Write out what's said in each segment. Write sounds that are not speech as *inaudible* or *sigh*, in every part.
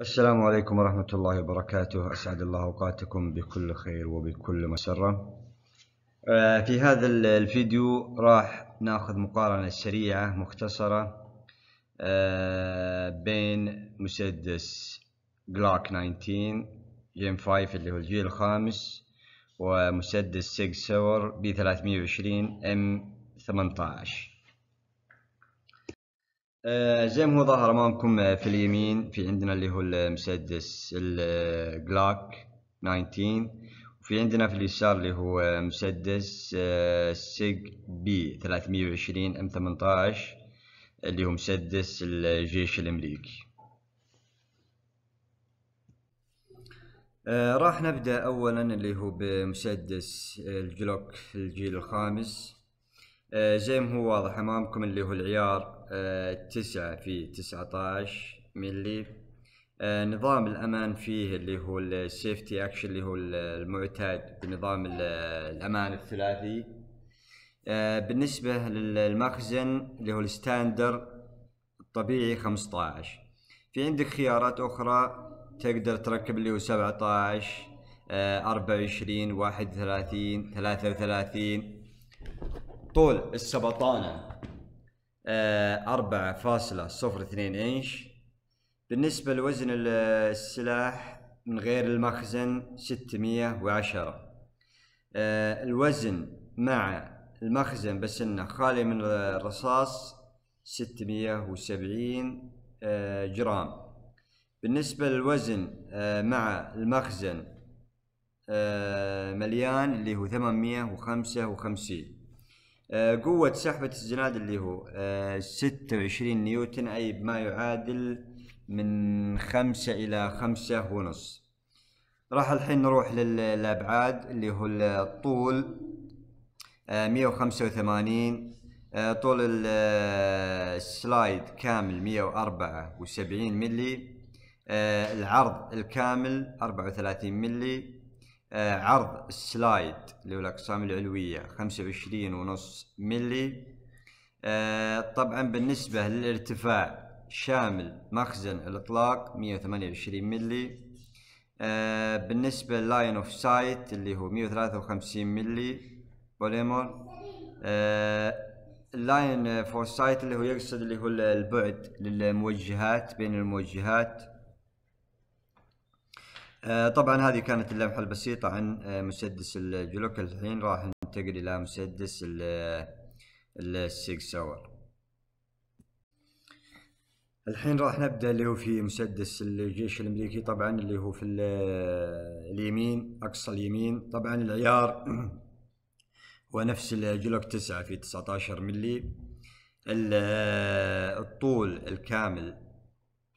السلام عليكم ورحمة الله وبركاته أسعد الله أوقاتكم بكل خير وبكل مسرة آه، في هذا الفيديو راح ناخذ مقارنة سريعة مختصرة آه، بين مسدس جلاك 19 جيم 5 اللي هو الجيل الخامس ومسدس سيج سور بي 320 ام 18 زي آه، ما هو ظاهر امامكم آه، في اليمين في عندنا اللي هو المسدس الجلاك آه، 19 وفي عندنا في اليسار اللي هو مسدس سيج بي 320 ام 18 اللي هو مسدس الجيش الامريكي راح نبدا اولا اللي هو بمسدس الجلوك الجيل الخامس آه، جيم هو واضح امامكم اللي هو العيار 9 آه، في 19 ملي آه، نظام الامان فيه اللي هو السيفتي اكشن اللي هو المعتاد بنظام الامان الثلاثي بالنسبه للمخزن اللي هو الستاندر الطبيعي 15 في عندك خيارات اخرى تقدر تركب اللي هو 17 24 31 33 طول السبطانة آه، أربعة فاصلة صفر اثنين إنش بالنسبة لوزن السلاح من غير المخزن ستمية وعشرة آه، الوزن مع المخزن بس انه خالي من الرصاص ستمية وسبعين آه، جرام بالنسبة للوزن مع المخزن مليان اللي هو ثمانمية وخمسة وخمسين آه، قوة سحبة الزناد اللي هو آه، ستة وعشرين نيوتن أي ما يعادل من خمسة إلى خمسة ونص راح الحين نروح للأبعاد اللي هو الطول آه، مية وخمسة وثمانين طول السلايد كامل مية وأربعة وسبعين ملي العرض الكامل أربعة وثلاثين ملي آه، عرض السلايد اللي هو الاقسام العلويه 25 ونص ملي آه، طبعا بالنسبه للارتفاع شامل مخزن الاطلاق 128 ملي آه، بالنسبه لللاين اوف سايت اللي هو 153 ملي بوليمر اللاين فور سايت اللي هو يقصد اللي هو البعد للموجهات بين الموجهات آه، طبعا هذه كانت اللمحه البسيطه عن آه، مسدس الجلوك الحين راح ننتقل الى مسدس السيج اور الحين راح نبدا اللي هو في مسدس الجيش الامريكي طبعا اللي هو في آه، اليمين اقصى اليمين طبعا العيار *clears throat* هو نفس الجلوك 9 في 19 ملي الطول الكامل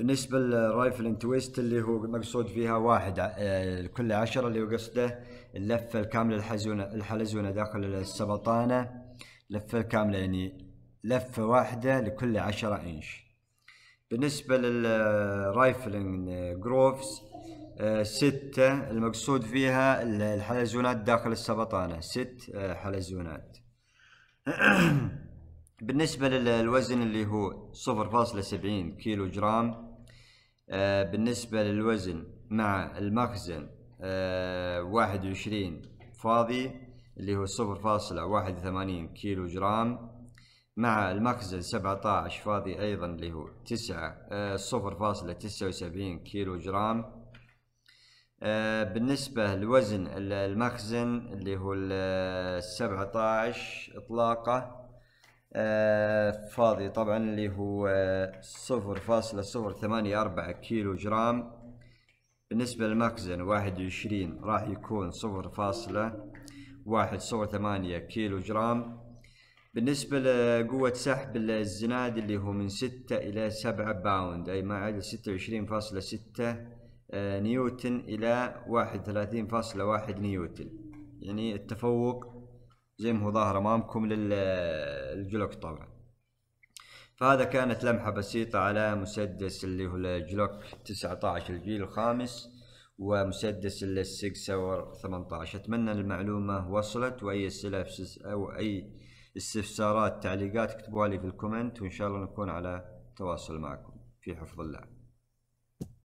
بالنسبه للرايفل تويست اللي هو مقصود فيها واحد آه، لكل عشرة اللي هو قصده اللفه الكامله الحزونه الحلزونه داخل السبطانه لفه كامله يعني لفه واحده لكل عشرة انش بالنسبه للرايفلنج جروفز آه، ستة المقصود فيها الحلزونات داخل السبطانة ست آه، حلزونات *clears throat* بالنسبة للوزن اللي هو صفر فاصلة سبعين كيلو جرام آه، بالنسبة للوزن مع المخزن آه، واحد وعشرين فاضي اللي هو صفر فاصلة واحد وثمانين كيلو جرام مع المخزن سبعة عشر فاضي أيضا اللي هو تسعة آه، صفر فاصلة تسعة وسبعين كيلو جرام بالنسبة لوزن المخزن اللي هو السبعة عشر إطلاقه آه، فاضي طبعا اللي هو صفر فاصلة صفر ثمانية أربعة كيلو جرام بالنسبة للمخزن واحد وعشرين راح يكون صفر فاصلة واحد صفر ثمانية كيلو جرام بالنسبة لقوة سحب الزناد اللي هو من ستة إلى سبعة باوند أي ما عدا ستة وعشرين فاصلة ستة آه، نيوتن إلى واحد ثلاثين فاصلة واحد نيوتن يعني التفوق زي ما هو ظاهر امامكم للجلوك طبعا فهذا كانت لمحة بسيطة على مسدس اللي هو الجلوك 19 الجيل الخامس ومسدس السيج ساور 18 اتمنى المعلومة وصلت واي اسئلة او اي استفسارات تعليقات اكتبوها لي في الكومنت وان شاء الله نكون على تواصل معكم في حفظ الله